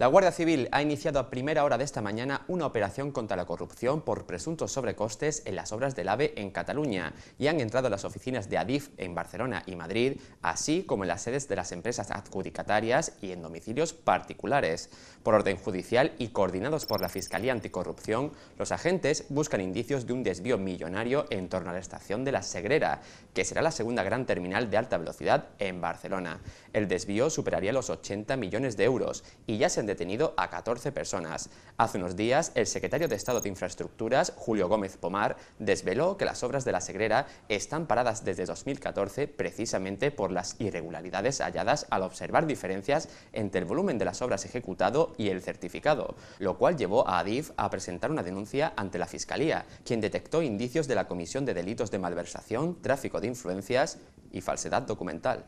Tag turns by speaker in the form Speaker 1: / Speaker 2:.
Speaker 1: La Guardia Civil ha iniciado a primera hora de esta mañana una operación contra la corrupción por presuntos sobrecostes en las obras del AVE en Cataluña y han entrado a las oficinas de Adif en Barcelona y Madrid, así como en las sedes de las empresas adjudicatarias y en domicilios particulares. Por orden judicial y coordinados por la Fiscalía Anticorrupción, los agentes buscan indicios de un desvío millonario en torno a la estación de La Segrera, que será la segunda gran terminal de alta velocidad en Barcelona. El desvío superaría los 80 millones de euros y ya se detenido a 14 personas. Hace unos días, el secretario de Estado de Infraestructuras, Julio Gómez Pomar, desveló que las obras de la Segrera están paradas desde 2014 precisamente por las irregularidades halladas al observar diferencias entre el volumen de las obras ejecutado y el certificado, lo cual llevó a Adif a presentar una denuncia ante la Fiscalía, quien detectó indicios de la comisión de delitos de malversación, tráfico de influencias y falsedad documental.